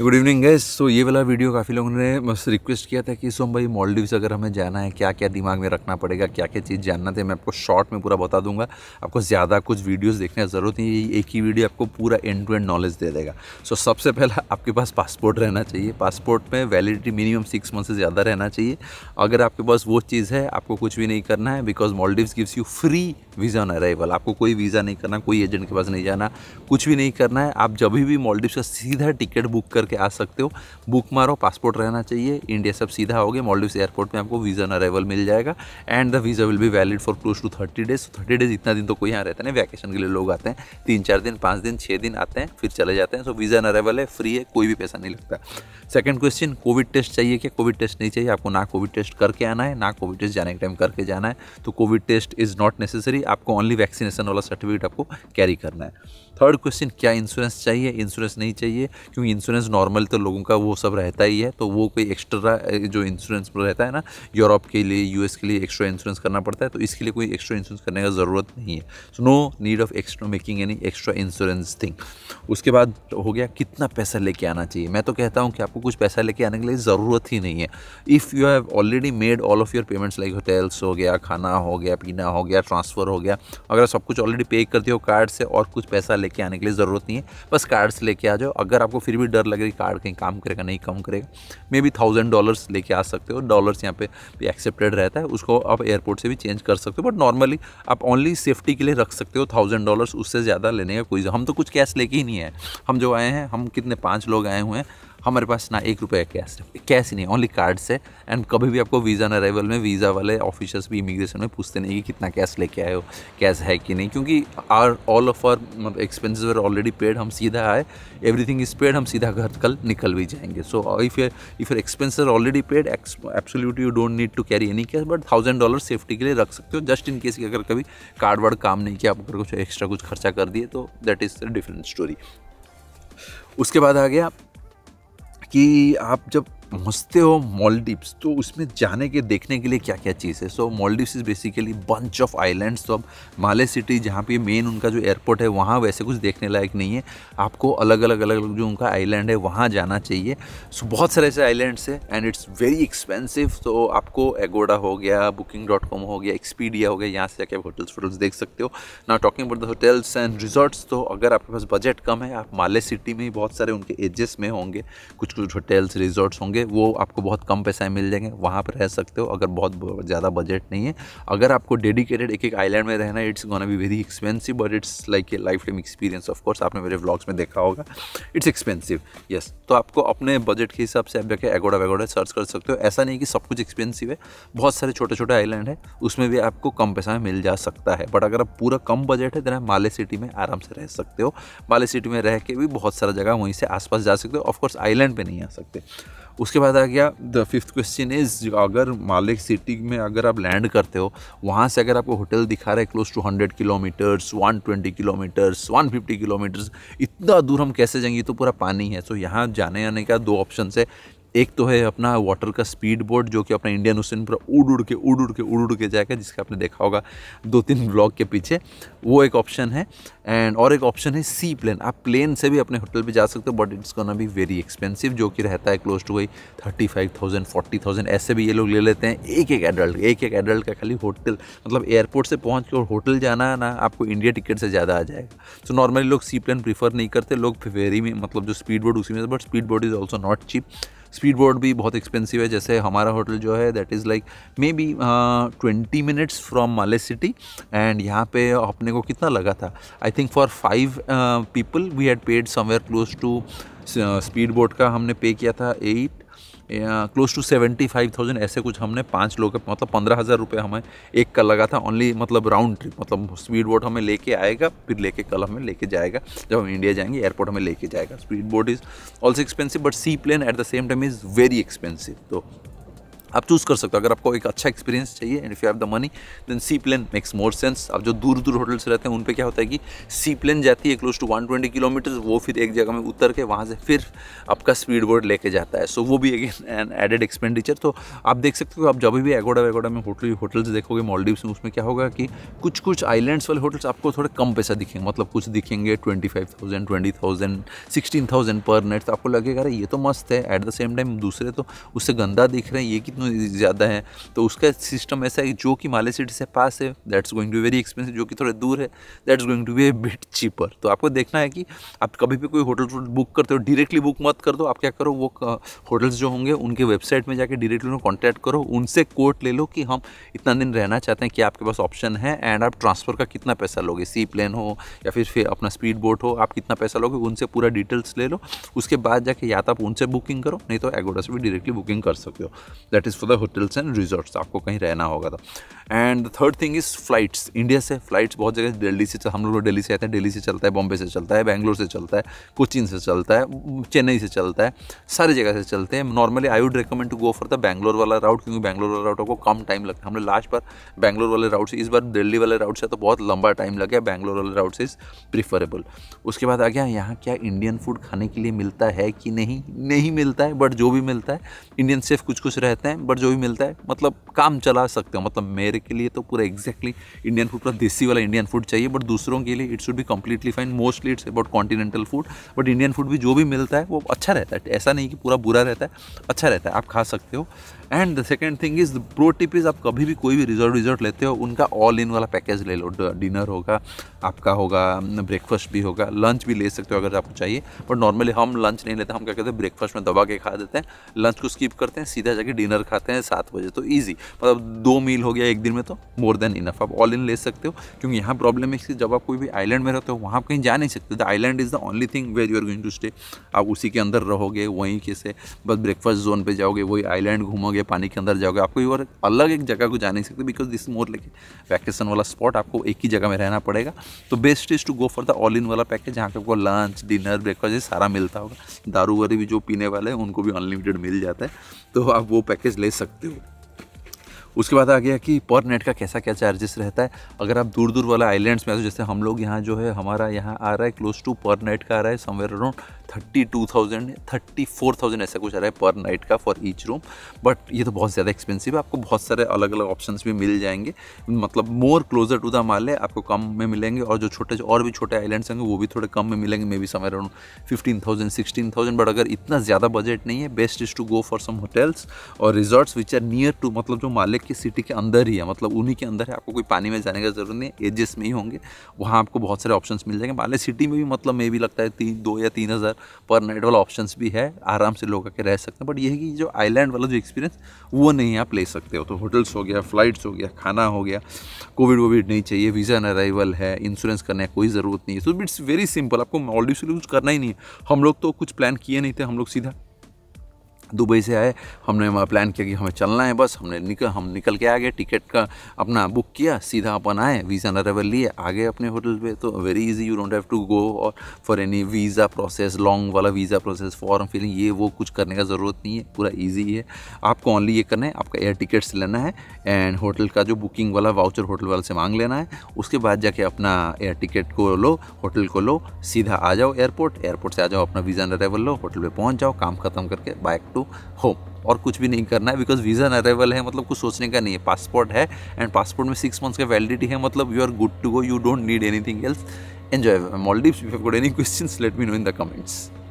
good evening gas सो ये वाला video काफ़ी लोगों ने बस रिक्वेस्ट किया था कि सोम भाई मॉलडीव्स अगर हमें जाना है क्या क्या दिमाग में रखना पड़ेगा क्या क्या चीज़ जानना थे मैं आपको शॉर्ट में पूरा बता दूंगा आपको ज़्यादा कुछ वीडियोस देखने की ज़रूरत नहीं एक ही वीडियो आपको पूरा एंड टू एंड नॉलेज दे देगा सो so, सबसे पहला आपके पास पासपोर्ट रहना चाहिए पासपोर्ट में वैलिडिटी मिनिमम सिक्स मंथ से ज़्यादा रहना चाहिए अगर आपके पास वो चीज़ है आपको कुछ भी नहीं करना है because Maldives gives you free visa on arrival आपको कोई वीज़ा नहीं करना कोई एजेंट के पास नहीं जाना कुछ भी नहीं करना है आप जब भी मॉलडीव्स का सीधा टिकट बुक कर करके आ सकते हो बुक मारो पासपोर्ट रहना चाहिए इंडिया सब सीधा हो गया मॉलडिव्स एयरपोर्ट में आपको वीज़ा अरेवल मिल जाएगा एंड द वीज़ा विल भी valid for close to thirty days thirty days इतना दिन तो कोई यहाँ रहता है वैकेशन के लिए लोग आते हैं तीन चार दिन पाँच दिन छः दिन आते हैं फिर चले जाते हैं सो वीज़ा अरेवल है फ्री है कोई भी पैसा नहीं लगता सेकंड क्वेश्चन कोविड टेस्ट चाहिए क्या कोविड टेस्ट नहीं चाहिए आपको ना कोविड टेस्ट करके आना है ना कोविड टेस्ट जाने के टाइम करके जाना है तो covid test is not necessary आपको ओनली वैक्सीनेशन वाला सर्टिफिकेट आपको कैरी करना है थर्ड क्वेश्चन क्या इंश्योरेंस चाहिए इंश्योरेंस नहीं चाहिए क्योंकि इंश्योरेंस नॉर्मल तो लोगों का वो सब रहता ही है तो वो कोई एक्स्ट्रा जो इंश्योरेंस रहता है ना यूरोप के लिए यू के लिए एक्स्ट्रा इंश्योरेंस करना पड़ता है तो इसके लिए कोई एक्स्ट्रा इंश्योरेंस करने का ज़रूरत नहीं है so no need of extra making any extra insurance thing उसके बाद हो गया कितना पैसा लेके आना चाहिए मैं तो कहता हूँ कि आपको कुछ पैसा लेके आने के लिए ज़रूरत ही नहीं है if you have already made all of your payments like hotels हो गया खाना हो गया पीना हो गया ट्रांसफ़र हो गया अगर सब कुछ ऑलरेडी पे कर दिया हो कार्ड से और कुछ पैसा लेके आने के लिए ज़रूरत नहीं है बस कार्ड्स लेके आ जाओ अगर आपको फिर भी डर लगे कि कार्ड कहीं काम करेगा नहीं काम करेगा मे बी थाउजेंड डॉलर्स लेके आ सकते हो डॉलर्स यहाँ पे भी एक्सेप्टेड रहता है उसको आप एयरपोर्ट से भी चेंज कर सकते हो बट नॉर्मली आप ओनली सेफ्टी के लिए रख सकते हो थाउजेंड डॉलर्स उससे ज़्यादा लेने का कोई हम तो कुछ कैश लेके ही नहीं आए हम जो आए हैं हम कितने पाँच लोग आए हुए हैं हमारे पास ना एक रुपया कैश कैश ही नहीं ओनली कार्ड से एंड कभी भी आपको वीज़ा ना अराइवल में वीज़ा वाले ऑफिसर्स भी इमिग्रेशन में पूछते नहीं कि कितना कैश लेके आए हो कैश है कि नहीं क्योंकि are all of our expenses are already paid हम सीधा आए एवरीथिंग इज़ पेड हम सीधा घर कल निकल भी जाएंगे so if if your expenses are already paid absolute you don't need to carry any cash but thousand dollar safety के लिए रख सकते हो जस्ट इन केस अगर कभी कार्ड वार्ड काम नहीं किया आप अगर कुछ एक्स्ट्रा कुछ खर्चा कर दिए तो दैट इज़ डिफरेंट स्टोरी उसके बाद आ गया कि आप जब पहुंचते हो मॉलडीव्स तो उसमें जाने के देखने के लिए क्या क्या चीज़ है so Maldives is basically bunch of islands तो अब माले सिटी जहाँ पे मेन उनका जो एयरपोर्ट है वहाँ वैसे कुछ देखने लायक नहीं है आपको अलग अलग अलग अलग जो उनका आइलैंड है वहाँ जाना चाहिए सो बहुत सारे ऐसे आइलैंड्स है एंड इट्स वेरी एक्सपेंसिव तो आपको एगोडा हो गया बुकिंग डॉट कॉम हो गया एक्सपीडिया हो गया यहाँ से जाके होटल्स वोटल्स देख सकते हो ना talking about the hotels and resorts तो अगर आपके पास बजट कम है आप माले सिटी में ही बहुत सारे उनके एजेस में होंगे कुछ कुछ होटल्स रिजॉर्ट्स होंगे वो आपको बहुत कम पैसे में मिल जाएंगे वहाँ पर रह सकते हो अगर बहुत ज़्यादा बजट नहीं है अगर आपको डेडिकेटेड एक एक आइलैंड में रहना it's gonna be very expensive but it's like a lifetime experience of course आपने मेरे ब्लॉग्स में देखा होगा इट्स एक्सपेंसिव यस तो आपको अपने बजट के हिसाब से आप जाके एगोडा वेगोडा सर्च कर सकते हो ऐसा नहीं कि सब कुछ एक्सपेंसिव है बहुत सारे छोटे छोटे आइलैंड है उसमें भी आपको कम पैसा में मिल जा सकता है बट अगर आप पूरा कम बजट है तो आप माले सिटी में आराम से रह सकते हो माले सिटी में रह के भी बहुत सारा जगह वहीं से आसपास जा सकते हो ऑफकोर्स आइलैंड पे नहीं आ सकते उसके बाद आ गया द फिफ्थ क्वेश्चन इज अगर मालिक सिटी में अगर आप लैंड करते हो वहाँ से अगर आपको होटल दिखा रहा है close to hundred kilometres one twenty kilometres one fifty kilometres इतना दूर हम कैसे जाएंगे तो पूरा पानी है सो तो यहाँ जाने आने का दो ऑप्शन है एक तो है अपना वाटर का स्पीड बोट जो कि अपना इंडियन ओशन पर उड़ उड़ के उड़ उड़ के उड़ उड़ के जाएगा जिसका आपने देखा होगा दो तीन ब्लॉग के पीछे वो एक ऑप्शन है एंड और एक ऑप्शन है सी प्लेन आप प्लेन से भी अपने होटल पे जा सकते हो बट इट्स गोना भी वेरी एक्सपेंसिव जो कि रहता है क्लोज टू वही thirty five thousand forty thousand ऐसे भी ये लोग ले लेते हैं एक एक एडल्ट एक एक एडल्ट का खाली होटल मतलब एयरपोर्ट से पहुँच के और होटल जाना ना आपको इंडिया टिकट से ज़्यादा आ जाएगा सो नॉर्मली लोग सी प्लेन प्रीफर नहीं करते लोग फेरी में मतलब जो स्पीड बोर्ड उसी में but speed board is also not cheap speed boat भी बहुत एक्सपेंसिव है जैसे हमारा होटल जो है that is like maybe twenty minutes from Male city and यहाँ पे अपने को कितना लगा था I think for five people we had paid somewhere close to speed boat का हमने पे किया था at close to seventy five thousand ऐसे कुछ हमने पाँच लोग मतलब पंद्रह हज़ार रुपये हमें एक का लगा था ओनली मतलब राउंड ट्रिप मतलब स्पीड बोट हमें लेके आएगा फिर लेके कल हमें लेके जाएगा जब हम इंडिया जाएंगे एयरपोर्ट हमें लेके जाएगा speed boat is also expensive but seaplane at the same time is very expensive तो आप चूज़ कर सकते हो अगर आपको एक अच्छा एक्सपीरियंस चाहिए and if you have the money then seaplane makes more sense आप जो दूर दूर होटल्स रहते हैं उन पर क्या होता है कि सी प्लेन जाती है क्लोज टू 120 किलोमीटर वो फिर एक जगह में उतर के वहाँ से फिर आपका स्पीड बोर्ड लेके जाता है सो so, वो भी अगेन एन एडेड एक्सपेंडिचर तो आप देख सकते हो आप जब भी एगोडा वेगोडा में होटल होटल्स देखोगे मॉलडीव्स में उसमें क्या होगा कि कुछ कुछ आइलैंड्स वाले होटल्स आपको थोड़े कम पैसा दिखेंगे मतलब कुछ दिखेंगे twenty five thousand twenty thousand sixteen thousand per night तो आपको लगेगा अरे ये तो मस्त है एट द सेम टाइम दूसरे तो उससे गंदा दिख रहे हैं ये कितना में ज़्यादा है तो उसका सिस्टम ऐसा है कि जो कि माले सिटी से पास है that's going to very expensive जो कि थोड़े दूर है that's going to be a bit cheaper तो आपको देखना है कि आप कभी भी कोई होटल बुक करते हो डायरेक्टली बुक मत कर दो आप क्या करो वो होटल्स जो होंगे उनके वेबसाइट में जाके डायरेक्टली उन्हें कॉन्टैक्ट करो उनसे कोट ले लो कि हम इतना दिन रहना चाहते हैं कि आपके पास ऑप्शन है एंड आप ट्रांसफ़र का कितना पैसा लोगे सी प्लेन हो या फिर फिर अपना स्पीड बोट हो आप कितना पैसा लोगे उनसे पूरा डिटेल्स ले लो उसके बाद जाके या तो आप उनसे बुकिंग करो नहीं तो एगोडा से भी डायरेक्टली बुकिंग कर सकते हो that is is for the hotels and resorts आपको कहीं रहना होगा तो and third thing is flights India से फ्लाइट्स बहुत जगह दिल्ली से हम लोग दिल्ली से आते हैं दिल्ली से चलता है बॉम्बे से चलता है बैंगलोर से चलता है कोचिन से चलता है चेन्नई से चलता है सारी जगह से चलते हैं normally I would recommend to go for the Bangalore वाला राउट क्योंकि बैंगलोर वाला राउट को कम टाइम लगता है हमने लास्ट बार बैंगलोर वाले राउट से इस बार दिल्ली वाले राउट से तो बहुत लंबा टाइम लगे बैंगलोर वाले राउट से इज़ प्रिफरेबल उसके बाद आ गया यहाँ क्या इंडियन फूड खाने के लिए मिलता है कि नहीं नहीं मिलता है बट जो भी मिलता है इंडियन सिर्फ कुछ कुछ रहते हैं बट जो भी मिलता है मतलब काम चला सकते हो मतलब मेरे के लिए तो पूरा एग्जैक्टली इंडियन फूड पूरा देसी वाला इंडियन फूड चाहिए बट दूसरों के लिए इट शुड भी completely fine mostly it's about continental food but Indian food भी जो भी मिलता है वो अच्छा रहता है ऐसा नहीं कि पूरा बुरा रहता है अच्छा रहता है आप खा सकते हो and the second thing is pro tip is आप कभी भी कोई भी रिजॉर्ट रिजॉर्ट लेते हो उनका ऑल इन वाला पैकेज ले लो डिनर होगा आपका होगा ब्रेकफास्ट भी होगा लंच भी ले सकते हो अगर आपको चाहिए बट नॉर्मली हम लंच नहीं लेते हम क्या कहते हैं ब्रेकफास्ट में दबा के खा देते हैं लंच को स्किप करते हैं सीधा जाके डिनर खाते हैं सात बजे तो ईजी मतलब दो मील हो गया एक दिन में तो मोर देन इनफ आप ऑल इन ले सकते हो क्योंकि यहाँ प्रॉब्लम है कि जब आप कोई भी आइलैंड में रहते हो वहाँ कहीं जा नहीं सकते the island is the only thing where you are going to stay आप उसी के अंदर रहोगे वहीं कैसे बस ब्रेकफास्ट जोन पर जाओगे वही आइलैंड घूमोगे पानी के अंदर जाओगे आपको और अलग एक जगह को जा नहीं सकते because this more like vacation वाला स्पॉट आपको एक ही जगह में रहना पड़ेगा तो best is to go for the all in वाला पैकेज जहाँ पर आपको लंच डिनर ब्रेकफास्ट ये सारा मिलता होगा दारू वारी भी जो पीने वाले हैं उनको भी अनलिमिटेड मिल जाता है तो आप वो पैकेज ले सकते हो उसके बाद आ गया कि पर नेट का कैसा क्या चार्जेस रहता है अगर आप दूर दूर वाला आइलैंड्स में जैसे हम लोग यहाँ जो है हमारा यहाँ आ रहा है क्लोज टू पर नाइट का आ रहा है somewhere around thirty two thousand thirty four thousand ऐसा कुछ आ रहा है पर नाइट का फॉर ईच रूम बट ये तो बहुत ज़्यादा एक्सपेंसिव है आपको बहुत सारे अलग अलग ऑप्शन भी मिल जाएंगे मतलब more closer to the Male आपको कम में मिलेंगे और जो छोटे और भी छोटे आइलैंड्स होंगे वो भी थोड़े कम में मिलेंगे maybe somewhere around fifteen thousand sixteen thousand but अगर इतना ज़्यादा बजट नहीं है best is to go for some hotels और resorts which are near to मतलब जो मालिक कि सिटी के अंदर ही है मतलब उन्हीं के अंदर है आपको कोई पानी में जाने का ज़रूरत नहीं है एजेस में ही होंगे वहाँ आपको बहुत सारे ऑप्शन मिल जाएंगे माले सिटी में भी मतलब मे भी लगता है तीन दो या तीन हज़ार पर नाइट वाला ऑप्शन भी है आराम से लोग आके रह सकते हैं बट ये है कि जो आइलैंड वाला जो एक्सपीरियंस वो नहीं आप ले सकते हो तो होटल्स हो गया फ्लाइट्स हो गया खाना हो गया कोविड वोविड नहीं चाहिए वीज़ा एन अराइवल है इंश्योरेंस करने की कोई ज़रूरत नहीं है सो इट्स वेरी सिंपल आपको मॉलडीव से यूज़ करना ही नहीं है हम लोग तो कुछ प्लान किए नहीं थे हम लोग सीधा दुबई से आए हमने वहाँ प्लान किया कि हमें चलना है बस हमने निकल हम निकल के आ गए टिकट का अपना बुक किया सीधा अपन आए वीज़ा नरेवल लिए आ गए अपने होटल पे तो very easy you don't have to go और for any visa process long वाला वीज़ा प्रोसेस फॉर्म फिलिंग ये वो कुछ करने का ज़रूरत नहीं है पूरा ईजी है आपको ऑनली ये करना है आपका एयर टिकट्स लेना है एंड होटल का जो बुकिंग वाला वाउचर होटल वाले से मांग लेना है उसके बाद जाके अपना एयर टिकट को लो होटल को लो सीधा आ जाओ एयरपोर्ट एयरपोर्ट से आ जाओ अपना वीज़ा नरेवल लो होटल पर पहुँच जाओ काम ख़त्म करके बाइक टू टू होम और कुछ भी नहीं करना है बिकॉज वीज़ा अरेवल है मतलब कुछ सोचने का नहीं है पासपोर्ट है एंड पासपोर्ट में सिक्स मंथ्स का वैलिडिटी है मतलब you are good to go you don't need anything else enjoy Maldives you have got any questions let me know in the comments